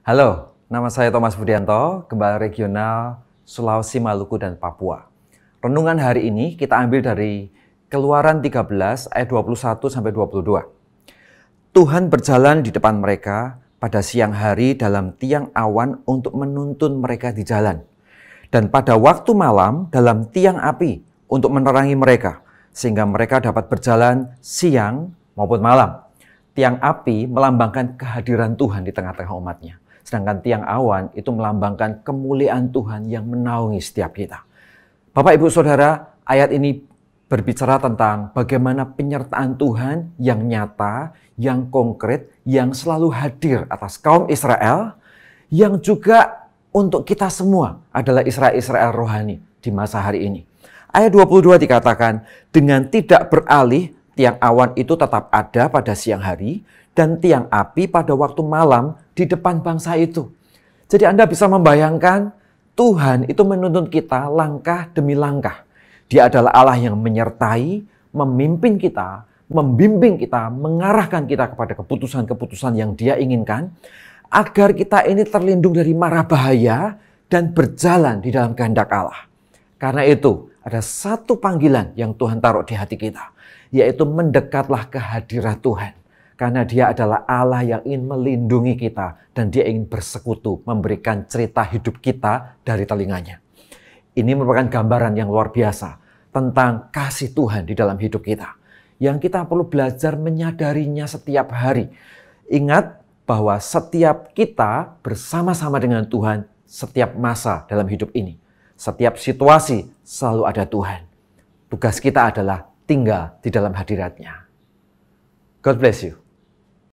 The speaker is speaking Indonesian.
Halo, nama saya Thomas Budianto, Gembala Regional Sulawesi, Maluku, dan Papua. Renungan hari ini kita ambil dari Keluaran 13 ayat 21 sampai 22. Tuhan berjalan di depan mereka pada siang hari dalam tiang awan untuk menuntun mereka di jalan. Dan pada waktu malam dalam tiang api untuk menerangi mereka sehingga mereka dapat berjalan siang maupun malam tiang api melambangkan kehadiran Tuhan di tengah-tengah umatnya. Sedangkan tiang awan itu melambangkan kemuliaan Tuhan yang menaungi setiap kita. Bapak, Ibu, Saudara, ayat ini berbicara tentang bagaimana penyertaan Tuhan yang nyata, yang konkret, yang selalu hadir atas kaum Israel, yang juga untuk kita semua adalah Israel-Israel rohani di masa hari ini. Ayat 22 dikatakan, dengan tidak beralih Tiang awan itu tetap ada pada siang hari dan tiang api pada waktu malam di depan bangsa itu. Jadi Anda bisa membayangkan Tuhan itu menuntun kita langkah demi langkah. Dia adalah Allah yang menyertai, memimpin kita, membimbing kita, mengarahkan kita kepada keputusan-keputusan yang dia inginkan. Agar kita ini terlindung dari marah bahaya dan berjalan di dalam kehendak Allah. Karena itu ada satu panggilan yang Tuhan taruh di hati kita yaitu mendekatlah ke hadirat Tuhan. Karena dia adalah Allah yang ingin melindungi kita dan dia ingin bersekutu memberikan cerita hidup kita dari telinganya. Ini merupakan gambaran yang luar biasa tentang kasih Tuhan di dalam hidup kita. Yang kita perlu belajar menyadarinya setiap hari. Ingat bahwa setiap kita bersama-sama dengan Tuhan setiap masa dalam hidup ini. Setiap situasi selalu ada Tuhan. Tugas kita adalah tinggal di dalam hadiratnya. God bless you.